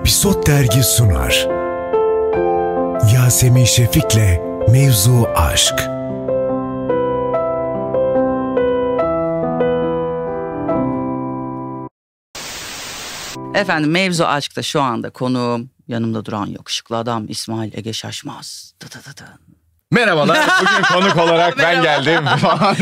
Episod Dergi sunar. Yasemin Şefik'le Mevzu Aşk. Efendim Mevzu Aşk'ta şu anda konuğum yanımda duran yakışıklı adam İsmail Ege Şaşmaz. Dı dı dı dı. Merhabalar. Bugün konuk olarak ben geldim.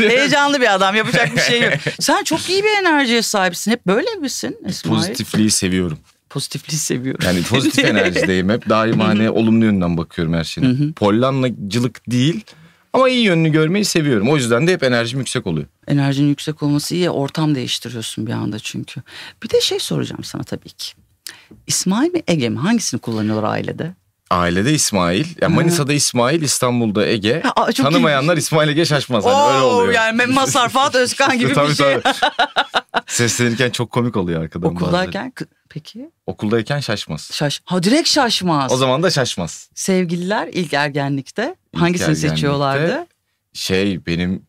Heyecanlı bir adam. Yapacak bir şey yok. Sen çok iyi bir enerjiye sahipsin. Hep böyle misin İsmail? Pozitifliği seviyorum pozitifliği seviyorum. Yani pozitif enerjideyim hep. Daima hani olumlu yönden bakıyorum her şeyine. Pollanlacılık değil ama iyi yönünü görmeyi seviyorum. O yüzden de hep enerjim yüksek oluyor. Enerjinin yüksek olması iyi. Ortam değiştiriyorsun bir anda çünkü. Bir de şey soracağım sana tabii ki. İsmail mi Ege mi? Hangisini kullanıyorlar ailede? Ailede İsmail. yani Manisa'da İsmail, İstanbul'da Ege. Ha, Tanımayanlar iyi. İsmail Ege şaşmaz. Hani Oo, öyle oluyor. Yani Mazhar Fuat Özkan gibi tabii, bir şey. Tabii. Seslenirken çok komik oluyor arkadan Okuldayken bazen. peki? Okuldayken şaşmaz. Şaş. Ha direkt şaşmaz. O zaman da şaşmaz. Sevgililer ilk ergenlikte ilk hangisini ergenlikte, seçiyorlardı? Şey benim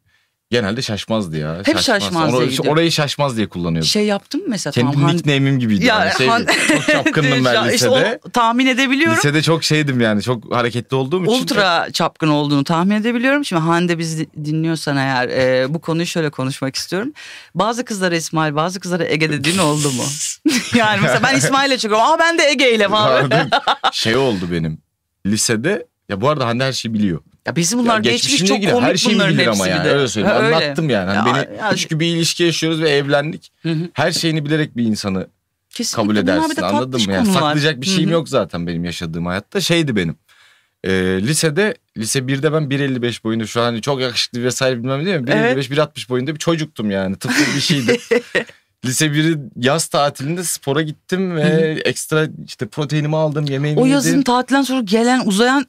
Genelde şaşmazdı ya. Hep şaşmaz. Orayı, orayı şaşmaz diye kullanıyordum. Şey yaptım mı mesela? Kendi tamam, nickname'im gibiydi. Ya, yani şey, han... çok çapkındım ben lisede. İşte tahmin edebiliyorum. Lisede çok şeydim yani çok hareketli olduğum Ultra için. Ultra çapkın olduğunu tahmin edebiliyorum. Şimdi Hande bizi dinliyorsan eğer e, bu konuyu şöyle konuşmak istiyorum. Bazı kızlara İsmail bazı kızlara Ege dediğin oldu mu? yani mesela ben İsmail'e çıkıyorum. Aa ben de Ege'yle falan. şey oldu benim. Lisede ya bu arada Hande her şeyi biliyor. Ya bizim bunlar ya geçmiş çok ilgili, komik her şeyi bunların hepsi ama yani. Öyle söyleyeyim. Ha, öyle. Anlattım yani. Hani ya, beni ya, üç gibi ilişki yaşıyoruz ve evlendik. Hı-hı. Her şeyini bilerek bir insanı Kesinlikle. kabul edersin. Anladın mı? Yani saklayacak bir şeyim Hı-hı. yok zaten benim yaşadığım hayatta. Şeydi benim. E, lisede lise 1'de ben 1.55 boyunda şu an hani çok yakışıklı vesaire bilmem değil mi? 1.55 evet. 1.60 boyunda bir çocuktum yani. Tıpkı bir şeydi. Lise 1'i yaz tatilinde spora gittim ve ekstra işte proteinimi aldım, yemeğimi yedim. O yazın yedim. tatilden sonra gelen uzayan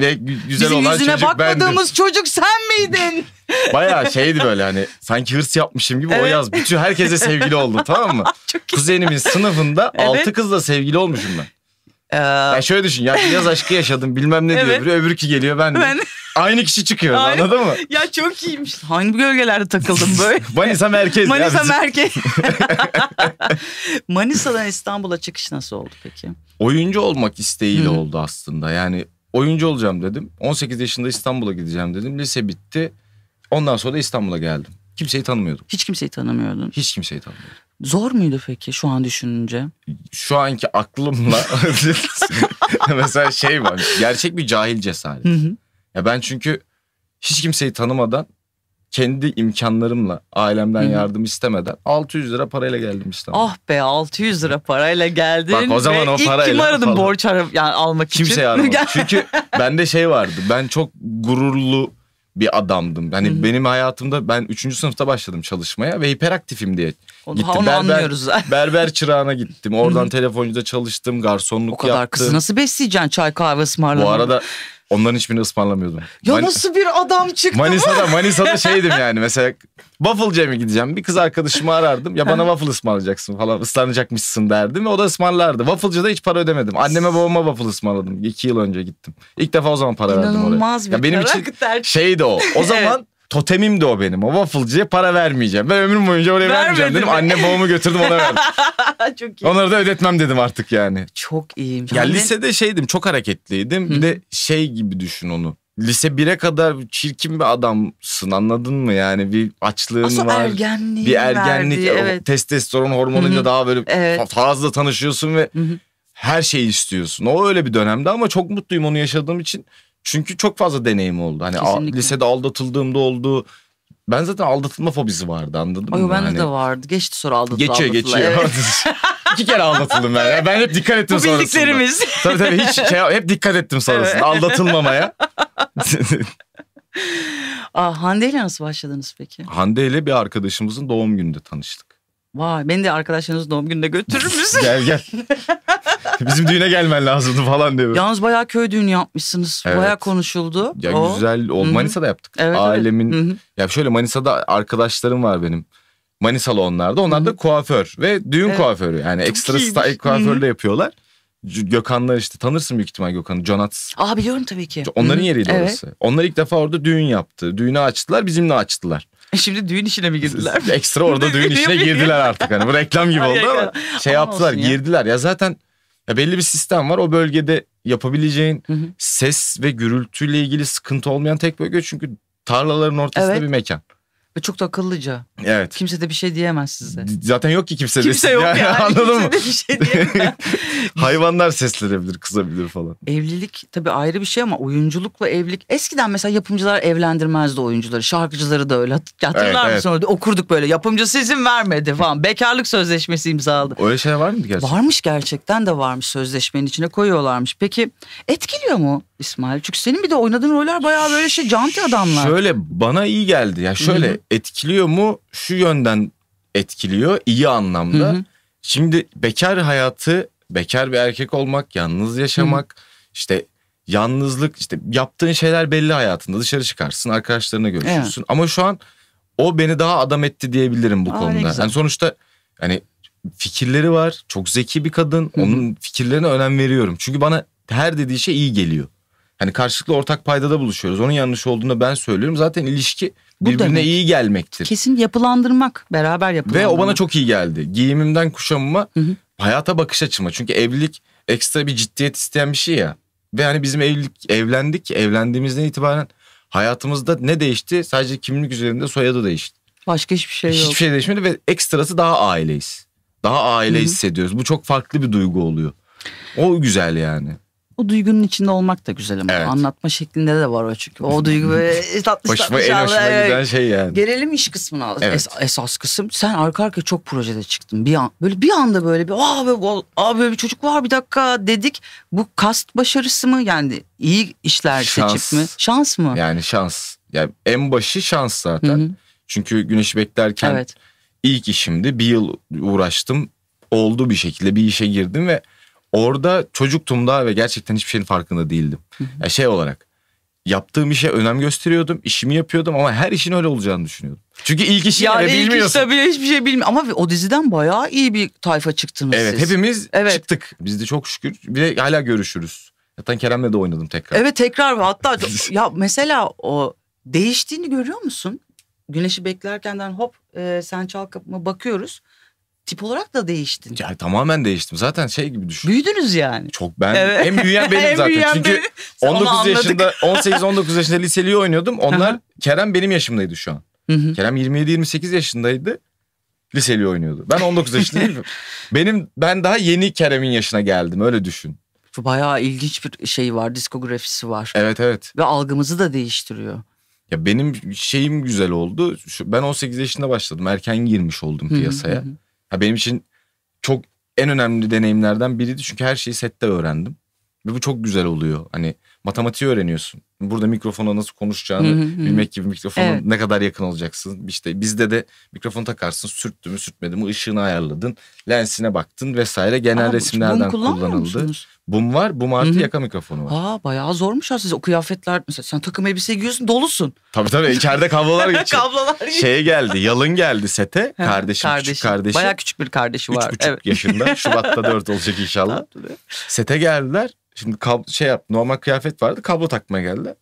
ve güzel Bizim olan yüzüne çocuk bakmadığımız çocuk sen miydin? Baya şeydi böyle hani sanki hırs yapmışım gibi evet. o yaz. Bütün herkese sevgili oldum tamam mı? Çok Kuzenimin sınıfında evet. 6 kızla sevgili olmuşum ben. Ee... Yani şöyle düşün ya yaz aşkı yaşadım bilmem ne evet. diyor biri öbürkü geliyor ben de. Ben... Aynı kişi çıkıyor Aynı... anladın mı? Ya çok iyiymiş. Aynı gölgelerde takıldım böyle. Manisa merkez. Manisa ya merkez. Manisa'dan İstanbul'a çıkış nasıl oldu peki? Oyuncu olmak isteğiyle hı oldu aslında. Yani oyuncu olacağım dedim. 18 yaşında İstanbul'a gideceğim dedim. Lise bitti. Ondan sonra İstanbul'a geldim. Kimseyi tanımıyordum. Hiç kimseyi tanımıyordun. Hiç kimseyi tanımıyordum. Zor muydu peki şu an düşününce? Şu anki aklımla mesela şey var. Gerçek bir cahil cesaret. Hı hı. Ya ben çünkü hiç kimseyi tanımadan kendi imkanlarımla ailemden Hı-hı. yardım istemeden 600 lira parayla geldim İstanbul'a. Ah be 600 lira parayla geldin. Bak o zaman o parayla. İlk kim aradın falan. borç ar- yani almak Kimseye için? Kimseye aramadım. Çünkü bende şey vardı ben çok gururlu bir adamdım. Hani Hı-hı. benim hayatımda ben 3. sınıfta başladım çalışmaya ve hiperaktifim diye onu, gittim. Onu berber, anlıyoruz. berber çırağına gittim. Oradan telefoncuda çalıştım, garsonluk yaptım. O kadar yaptım. kızı nasıl besleyeceksin çay kahve ısmarlamayı? Bu arada Onların hiçbirini ısmarlamıyordum. Ya Man- nasıl bir adam çıktı Manisa'da, Manisa'da şeydim yani mesela waffle'cıya mı gideceğim? Bir kız arkadaşımı arardım. Ya bana waffle ısmarlayacaksın falan ıslanacakmışsın derdim. o da ısmarlardı. Waffle'cıda hiç para ödemedim. Anneme babama waffle ısmarladım. İki yıl önce gittim. İlk defa o zaman para verdim oraya. bir ya benim için karakter. şeydi o. O zaman totemim de o benim. O waffle'cıya para vermeyeceğim. Ben ömrüm boyunca oraya Vermedin vermeyeceğim dedim. mi? Anne babamı götürdüm ona verdim. çok iyi. Onları da ödetmem dedim artık yani. Çok iyiyim. Ya yani... lisede şeydim çok hareketliydim. Bir de şey gibi düşün onu. Lise 1'e kadar çirkin bir adamsın anladın mı? Yani bir açlığın Aslında var. ergenliği Bir ergenlik. Verdi, evet. Testosteron hormonuyla daha böyle evet. fazla tanışıyorsun ve her şeyi istiyorsun. O öyle bir dönemde ama çok mutluyum onu yaşadığım için. Çünkü çok fazla deneyim oldu. Hani Kesinlikle. lisede aldatıldığımda oldu ben zaten aldatılma fobisi vardı anladın mı? Ay, bende hani... de vardı. Geçti sonra aldatılma. Geçiyor aldatılma. geçiyor. İki kere aldatıldım ben. Ben hep dikkat ettim Bu sonrasında. bildiklerimiz. Tabii tabii hiç şey, hep dikkat ettim sonrasında evet. aldatılmamaya. Aa, Hande ile nasıl başladınız peki? Hande ile bir arkadaşımızın doğum gününde tanıştık. Vay beni de arkadaşlarınız doğum gününe götürür müsün? gel gel. Bizim düğüne gelmen lazımdı falan diyor. Yalnız bayağı köy düğünü yapmışsınız. Evet. Bayağı konuşuldu. Ya o. güzel. O hı Manisa'da yaptık. Evet, Ailemin. Evet. Ya şöyle Manisa'da arkadaşlarım var benim. Manisalı onlar da. Onlar da kuaför ve düğün evet. kuaförü. Yani Çok ekstra style de yapıyorlar. Gökhan'la işte tanırsın büyük ihtimal Gökhan'ı. Jonats. Aa biliyorum tabii ki. Onların Hı-hı. yeriydi evet. orası. Onlar ilk defa orada düğün yaptı. Düğünü açtılar bizimle açtılar. E, şimdi düğün işine mi girdiler? Ekstra orada düğün işine girdiler artık. Hani bu reklam gibi oldu ama şey yaptılar ya. girdiler. Ya zaten ya belli bir sistem var. O bölgede yapabileceğin hı hı. ses ve gürültüyle ilgili sıkıntı olmayan tek bölge çünkü tarlaların ortasında evet. bir mekan. Ve çok da akıllıca. Evet. Kimse de bir şey diyemez size. Zaten yok ki kimse, kimse Yok yani, yani. Anladın mı? Kimse de bir şey diyemez. Hayvanlar seslenebilir, kızabilir falan. Evlilik tabii ayrı bir şey ama oyunculukla evlilik. Eskiden mesela yapımcılar evlendirmezdi oyuncuları. Şarkıcıları da öyle. Hatırlar evet, mısın? Evet. Sonra okurduk böyle. Yapımcı sizin vermedi falan. Bekarlık sözleşmesi imzaladı. Öyle şey var mıydı gerçekten? Varmış gerçekten de varmış. Sözleşmenin içine koyuyorlarmış. Peki etkiliyor mu? İsmail. Çünkü senin bir de oynadığın roller bayağı böyle şey canti adamlar. Şöyle bana iyi geldi. Ya yani şöyle Hı-hı. etkiliyor mu? Şu yönden etkiliyor iyi anlamda. Hı-hı. Şimdi bekar hayatı, bekar bir erkek olmak, yalnız yaşamak, Hı-hı. işte yalnızlık, işte yaptığın şeyler belli hayatında. Dışarı çıkarsın, arkadaşlarına görüşürsün. Evet. Ama şu an o beni daha adam etti diyebilirim bu Aa, konuda. Yani sonuçta hani fikirleri var. Çok zeki bir kadın. Hı-hı. Onun fikirlerine önem veriyorum. Çünkü bana her dediği şey iyi geliyor. Hani karşılıklı ortak paydada buluşuyoruz. Onun yanlış olduğunu ben söylüyorum. Zaten ilişki birbirine demek. iyi gelmektir. Kesin yapılandırmak, beraber yapılandırmak. Ve o bana çok iyi geldi. Giyimimden kuşamıma, hı hı. hayata bakış açıma. Çünkü evlilik ekstra bir ciddiyet isteyen bir şey ya. Ve hani bizim evlilik evlendik, evlendiğimizden itibaren hayatımızda ne değişti? Sadece kimlik üzerinde soyadı değişti. Başka hiçbir şey yok. Hiçbir şey değişmedi ve ekstrası daha aileyiz. Daha aile Hı-hı. hissediyoruz. Bu çok farklı bir duygu oluyor. O güzel yani o duygunun içinde olmak da güzel ama evet. anlatma şeklinde de var o çünkü. O duygu böyle e, tatlı Başıma tatlı. en hoşuma evet. giden şey yani. Gelelim iş kısmına evet. es, esas kısım. Sen arka arkaya çok projede çıktın. Bir an, böyle bir anda böyle bir aa böyle, böyle bir çocuk var bir dakika dedik. Bu kast başarısı mı yani iyi işler şans. seçip mi? Şans mı? Yani şans. Yani en başı şans zaten. Hı-hı. Çünkü güneş beklerken evet. ilk işimdi. Bir yıl uğraştım. Oldu bir şekilde bir işe girdim ve orada çocuktum da ve gerçekten hiçbir şeyin farkında değildim. Hı şey olarak yaptığım işe önem gösteriyordum, işimi yapıyordum ama her işin öyle olacağını düşünüyordum. Çünkü ilk işi yani yine bilmiyorsun. İşte bile hiçbir şey bilmiyorum ama o diziden bayağı iyi bir tayfa çıktınız evet, siz. hepimiz evet. çıktık. Biz de çok şükür bir de hala görüşürüz. Hatta Kerem'le de oynadım tekrar. Evet tekrar hatta ya mesela o değiştiğini görüyor musun? Güneşi beklerkenden hop e, sen çal kapıma bakıyoruz tip olarak da değiştin. Ya, tamamen değiştim. Zaten şey gibi düşün. Büyüdünüz yani. Çok ben evet. en büyüyen benim zaten. Büyüyen Çünkü benim. 19 yaşında 18 19 yaşında liseliği oynuyordum. Onlar Kerem benim yaşımdaydı şu an. Kerem 27 28 yaşındaydı. Liseliği oynuyordu. Ben 19 yaşındayım. benim ben daha yeni Kerem'in yaşına geldim öyle düşün. Bayağı ilginç bir şey var, diskografisi var. Evet evet. Ve algımızı da değiştiriyor. Ya benim şeyim güzel oldu. ben 18 yaşında başladım. Erken girmiş oldum piyasaya. Ya benim için çok en önemli deneyimlerden biriydi çünkü her şeyi sette öğrendim. Ve bu çok güzel oluyor. Hani matematiği öğreniyorsun. Burada mikrofona nasıl konuşacağını bilmek gibi mikrofona evet. ne kadar yakın olacaksın. İşte bizde de mikrofon takarsın sürttü mü sürtmedi mi ışığını ayarladın. Lensine baktın vesaire genel Aa, resimlerden kullanıldı. Bum var bum artı yaka mikrofonu var. Aa bayağı zormuş ha size o kıyafetler mesela sen takım elbise giyiyorsun dolusun. Tabii tabii içeride kablolar geçiyor. kablolar Şeye geldi yalın geldi sete kardeşim, kardeşim küçük kardeşi. Bayağı küçük bir kardeşi var. Üç buçuk evet. yaşında Şubat'ta dört olacak inşallah. Sete geldiler Şimdi kab şey yap normal kıyafet vardı kablo takma geldi.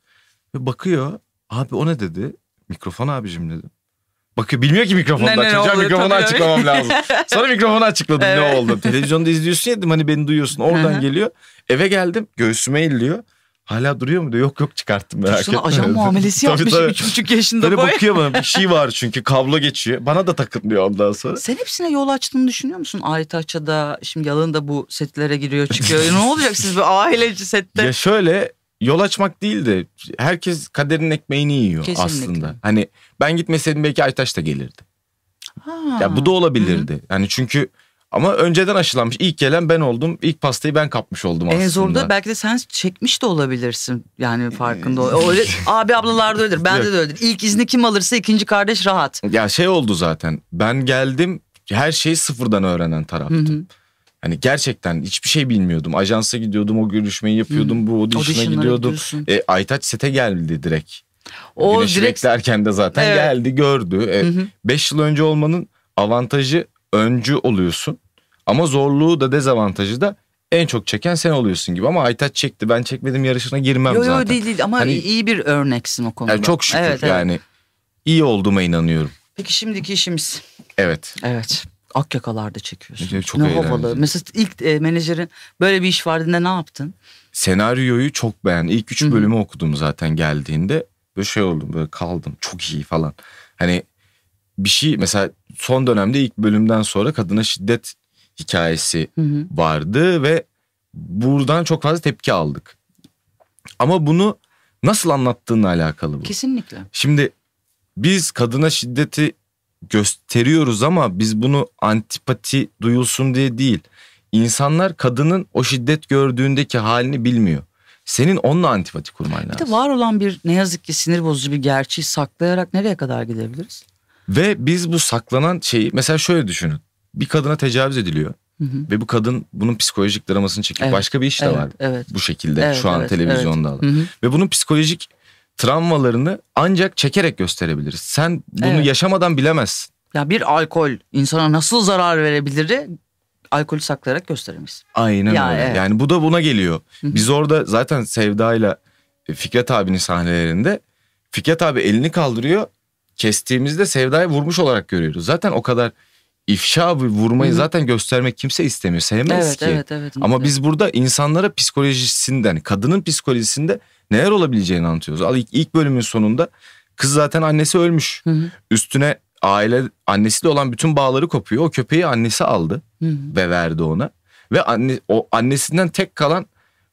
Ve bakıyor abi o ne dedi? Mikrofon abicim dedim Bakıyor bilmiyor ki mikrofonu ne, açacağım. Ne mikrofonu tabii. açıklamam lazım. Sonra mikrofonu açıkladım evet. ne oldu. Televizyonda izliyorsun ya dedim hani beni duyuyorsun. Oradan geliyor. Eve geldim göğsüme illiyor. Hala duruyor mu diyor. Yok yok çıkarttım merak etme. ajan muamelesi yapmış tabii, tabii. 3,5 yaşında Böyle boy. bakıyor bana bir şey var çünkü kablo geçiyor. Bana da takın ondan sonra. Sen hepsine yol açtığını düşünüyor musun? Aytaç'a şimdi Yalın da bu setlere giriyor çıkıyor. ne olacak siz bir aileci sette? Ya şöyle yol açmak değil de herkes kaderin ekmeğini yiyor Kesinlikle. aslında. Hani ben gitmeseydim belki Aytaç da gelirdi. Ha. Ya bu da olabilirdi. Hı-hı. Yani çünkü ama önceden aşılanmış. İlk gelen ben oldum. İlk pastayı ben kapmış oldum e, aslında. En zoru da belki de sen çekmiş de olabilirsin. Yani e, farkında e, ol. Öyle, abi da öyledir. Bende de öyledir. İlk izni kim alırsa ikinci kardeş rahat. Ya şey oldu zaten. Ben geldim her şeyi sıfırdan öğrenen taraftım. Hı Hani gerçekten hiçbir şey bilmiyordum. Ajansa gidiyordum, o görüşmeyi yapıyordum, hmm. bu audition'a gidiyordum. Yapıyorsun. E, Aytaç sete geldi direkt. O Güneş direkt... beklerken de zaten evet. geldi, gördü. 5 e, beş yıl önce olmanın avantajı öncü oluyorsun. Ama zorluğu da dezavantajı da en çok çeken sen oluyorsun gibi ama Aytaç çekti ben çekmedim yarışına girmem yo, yo, zaten. Yok değil değil ama hani, iyi bir örneksin o konuda. Yani çok şükür evet, yani evet. iyi olduğuma inanıyorum. Peki şimdiki işimiz. Evet. Evet. Akyakalarda çekiyorsun. Çok ne havalı. Mesela ilk e, menajerin böyle bir iş vardı ne yaptın? Senaryoyu çok beğendim. İlk üç bölümü Hı-hı. okudum zaten geldiğinde. Böyle şey oldum böyle kaldım çok iyi falan. Hani bir şey mesela son dönemde ilk bölümden sonra kadına şiddet hikayesi hı hı. vardı ve buradan çok fazla tepki aldık. Ama bunu nasıl anlattığınla alakalı bu. Kesinlikle. Şimdi biz kadına şiddeti gösteriyoruz ama biz bunu antipati duyulsun diye değil. İnsanlar kadının o şiddet gördüğündeki halini bilmiyor. Senin onunla antipati kurman lazım. Bir de var olan bir ne yazık ki sinir bozucu bir gerçeği saklayarak nereye kadar gidebiliriz? Ve biz bu saklanan şeyi mesela şöyle düşünün. Bir kadına tecavüz ediliyor. Hı hı. Ve bu kadın bunun psikolojik dramasını çekiyor evet, başka bir iş de evet, var. Evet. Bu şekilde evet, şu an evet, televizyonda evet. Hı hı. Ve bunun psikolojik travmalarını ancak çekerek gösterebiliriz. Sen bunu evet. yaşamadan bilemezsin. Ya bir alkol insana nasıl zarar verebilir? Alkolü saklayarak gösteremeyiz. Aynen yani, öyle. Evet. Yani bu da buna geliyor. Hı-hı. Biz orada zaten Sevda ile Fikret abinin sahnelerinde Fikret abi elini kaldırıyor kestiğimizde Sevda'yı vurmuş olarak görüyoruz. Zaten o kadar ifşa ve vurmayı Hı-hı. zaten göstermek kimse istemiyor. Sevmez evet, ki. Evet, evet, Ama evet. biz burada insanlara psikolojisinden, kadının psikolojisinde neler olabileceğini anlatıyoruz. Al ilk, bölümün sonunda kız zaten annesi ölmüş. Hı-hı. Üstüne aile annesiyle olan bütün bağları kopuyor. O köpeği annesi aldı Hı-hı. ve verdi ona. Ve anne o annesinden tek kalan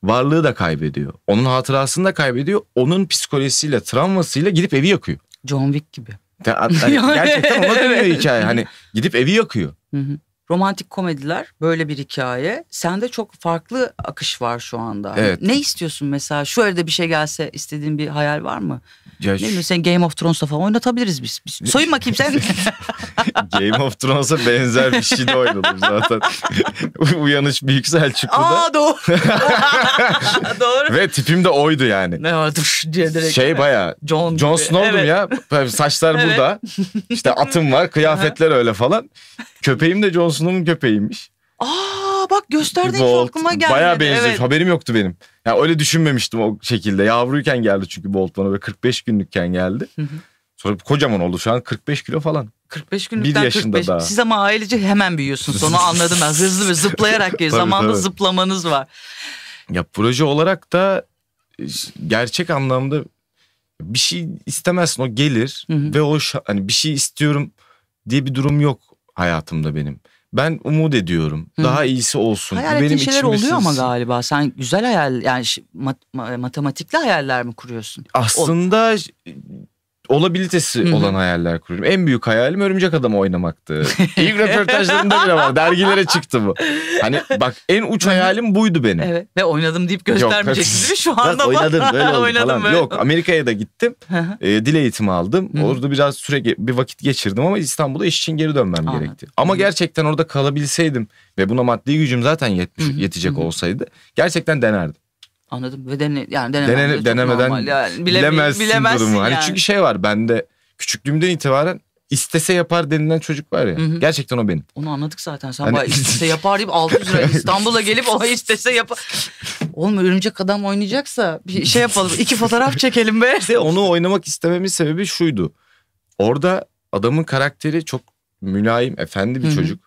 varlığı da kaybediyor. Onun hatırasını da kaybediyor. Onun psikolojisiyle, travmasıyla gidip evi yakıyor. John Wick gibi. Te- hani yani gerçekten ona dönüyor hikaye. Hani gidip evi yakıyor. Hı hı romantik komediler böyle bir hikaye. Sende çok farklı akış var şu anda. Hani evet. Ne istiyorsun mesela? Şu evde bir şey gelse istediğin bir hayal var mı? Ya ne bileyim sen Game of Thrones'la falan oynatabiliriz biz. biz soyun bakayım sen. Game of Thrones'a benzer bir şey de oynadım zaten. Uyanış Büyük Selçuklu'da. Aa doğru. doğru. Ve tipim de oydu yani. Ne var dur diye direkt. Şey baya John, John Snow'dum evet. ya. Saçlar evet. burada. İşte atım var kıyafetler öyle falan. Köpeğim de John Sunum'un köpeğiymiş. Aa bak gösterdin Bolt. hiç aklıma gelmedi. Bayağı benziyor. Evet. Haberim yoktu benim. Ya yani öyle düşünmemiştim o şekilde. Yavruyken geldi çünkü Bolt bana böyle 45 günlükken geldi. Sonra kocaman oldu şu an 45 kilo falan. 45 günlükten bir yaşında 45. Daha. Siz ama ailece hemen büyüyorsun. Sonra anladım ben. Hızlı ve zıplayarak geliyor. Zamanında tabii. zıplamanız var. Ya proje olarak da e, gerçek anlamda bir şey istemezsin o gelir hı hı. ve o hani bir şey istiyorum diye bir durum yok hayatımda benim ben umut ediyorum. Hı. Daha iyisi olsun. Hayal Benim şeyler oluyor sızsın. ama galiba. Sen güzel hayal yani mat, matematikli hayaller mi kuruyorsun? Aslında o olabilitesi olan hayaller kuruyorum. En büyük hayalim örümcek adamı oynamaktı. İlk röportajlarımda bile var. Dergilere çıktı bu. Hani bak en uç hayalim buydu benim. Evet. Ve oynadım deyip göstermeyeceksin değil mi şu anda? oynadım böyle oldu oynadım, falan. Böyle. Yok Amerika'ya da gittim. e, dil eğitimi aldım. hı Orada biraz süre bir vakit geçirdim ama İstanbul'a iş için geri dönmem Anladım. gerekti. Ama gerçekten orada kalabilseydim ve buna maddi gücüm zaten yetmiş, yetecek olsaydı gerçekten denerdim. Anladım. Ve dene, yani denemem Denene, de denemeden yani bile, bilemezsin, hani bilemezsin durumu. Yani. Hani çünkü şey var bende küçüklüğümden itibaren istese yapar denilen çocuk var ya. Hı hı. Gerçekten o benim. Onu anladık zaten. Sen hani... istese yapar deyip 600 lira İstanbul'a gelip o istese yapar. Oğlum örümcek adam oynayacaksa bir şey yapalım. iki fotoğraf çekelim be. Onu oynamak istememin sebebi şuydu. Orada adamın karakteri çok mülayim, efendi bir hı hı. çocuk.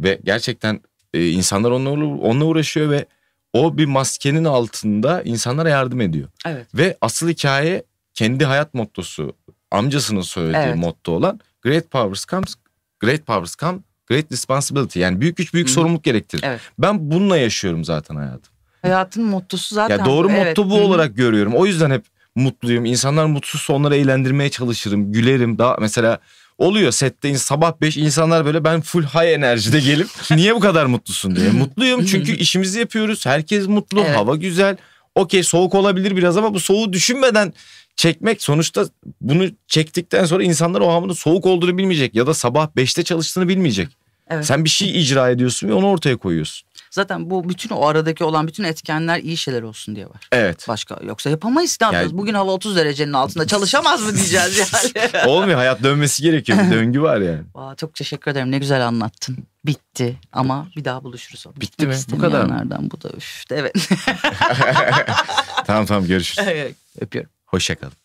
Ve gerçekten e, insanlar onunla, onunla uğraşıyor ve o bir maskenin altında insanlara yardım ediyor. Evet. Ve asıl hikaye kendi hayat mottosu amcasının söylediği evet. motto olan Great Powers Comes Great Powers Come Great Responsibility yani büyük güç büyük Hı. sorumluluk gerektirir. Evet. Ben bununla yaşıyorum zaten hayatım. Hayatın mottosu zaten. Ya doğru bu. motto bu Hı. olarak görüyorum. O yüzden hep mutluyum. İnsanlar mutsuzsa onları eğlendirmeye çalışırım, gülerim. Daha mesela oluyor sette sabah 5 insanlar böyle ben full high enerjide gelip niye bu kadar mutlusun diye. Mutluyum çünkü işimizi yapıyoruz. Herkes mutlu, evet. hava güzel. Okey soğuk olabilir biraz ama bu soğuğu düşünmeden çekmek sonuçta bunu çektikten sonra insanlar o hamının soğuk olduğunu bilmeyecek ya da sabah 5'te çalıştığını bilmeyecek. Evet. Sen bir şey icra ediyorsun ve onu ortaya koyuyorsun. Zaten bu bütün o aradaki olan bütün etkenler iyi şeyler olsun diye var. Evet. Başka yoksa yapamayız ne yapacağız? Yani... Bugün hava 30 derecenin altında çalışamaz mı diyeceğiz yani. Olmuyor hayat dönmesi gerekiyor. Bir döngü var yani. Aa, çok teşekkür ederim ne güzel anlattın. Bitti ama bir daha buluşuruz. Bitti mi? Bu kadar nereden Bu da üf evet. tamam tamam görüşürüz. öpüyorum. Hoşçakalın.